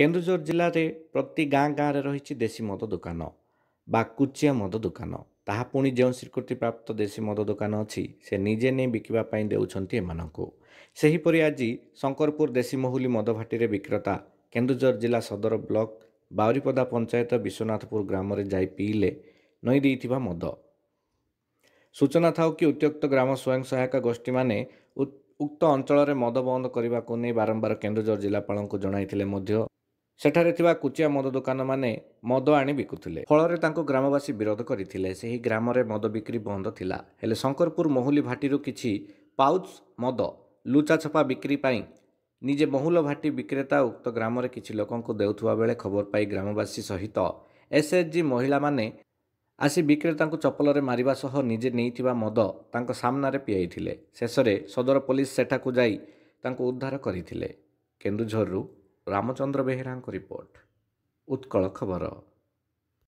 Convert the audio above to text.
କେନ୍ଦୁଝର ଜିଲ୍ଲାରେ ପ୍ରତି ଗାଁ ଗାଁରେ ରହିଛି ଦେଶୀ ମଦ ଦୋକାନ ବା କୁଚିଆ ମଦ ଦୋକାନ ତାହା ପୁଣି ଯେଉଁ ସ୍ୱୀକୃତିପ୍ରାପ୍ତ ଦେଶୀ ମଦ ଦୋକାନ ଅଛି ସେ ନିଜେ ନେଇ ବିକିବା ପାଇଁ ଦେଉଛନ୍ତି ଏମାନଙ୍କୁ ସେହିପରି ଆଜି ଶଙ୍କରପୁର ଦେଶୀ ମହୁଲି ମଦ ଭାଟିରେ ବିକ୍ରେତା କେନ୍ଦୁଝର ଜିଲ୍ଲା ସଦର ବ୍ଲକ ବାଉରିପଦା ପଞ୍ଚାୟତ ବିଶ୍ୱନାଥପୁର ଗ୍ରାମରେ ଯାଇ ପିଇଲେ ନଈ ଦେଇଥିବା ମଦ ସୂଚନା ଥାଉ କି ଉତ୍ତ୍ୟକ୍ତ ଗ୍ରାମ ସ୍ୱୟଂ ସହାୟକ ଗୋଷ୍ଠୀମାନେ ଉକ୍ତ ଅଞ୍ଚଳରେ ମଦ ବନ୍ଦ କରିବାକୁ ନେଇ ବାରମ୍ବାର କେନ୍ଦୁଝର ଜିଲ୍ଲାପାଳଙ୍କୁ ଜଣାଇଥିଲେ ମଧ୍ୟ ସେଠାରେ ଥିବା କୁଚିଆ ମଦ ଦୋକାନମାନେ ମଦ ଆଣି ବିକୁଥିଲେ ଫଳରେ ତାଙ୍କୁ ଗ୍ରାମବାସୀ ବିରୋଧ କରିଥିଲେ ସେହି ଗ୍ରାମରେ ମଦ ବିକ୍ରି ବନ୍ଦ ଥିଲା ହେଲେ ଶଙ୍କରପୁର ମହୁଲି ଭାଟିରୁ କିଛି ପାଉଚ୍ ମଦ ଲୁଚାଛପା ବିକ୍ରି ପାଇଁ ନିଜେ ମହୁଲ ଭାଟି ବିକ୍ରେତା ଉକ୍ତ ଗ୍ରାମରେ କିଛି ଲୋକଙ୍କୁ ଦେଉଥିବା ବେଳେ ଖବର ପାଇ ଗ୍ରାମବାସୀ ସହିତ ଏସ୍ଏଚ୍ଜି ମହିଳାମାନେ ଆସି ବିକ୍ରେତାଙ୍କୁ ଚପଲରେ ମାରିବା ସହ ନିଜେ ନେଇଥିବା ମଦ ତାଙ୍କ ସାମ୍ନାରେ ପିଆଇଥିଲେ ଶେଷରେ ସଦର ପୋଲିସ ସେଠାକୁ ଯାଇ ତାଙ୍କୁ ଉଦ୍ଧାର କରିଥିଲେ କେନ୍ଦୁଝରରୁ ରାମଚନ୍ଦ୍ର ବେହେରାଙ୍କ ରିପୋର୍ଟ ଉତ୍କଳ ଖବର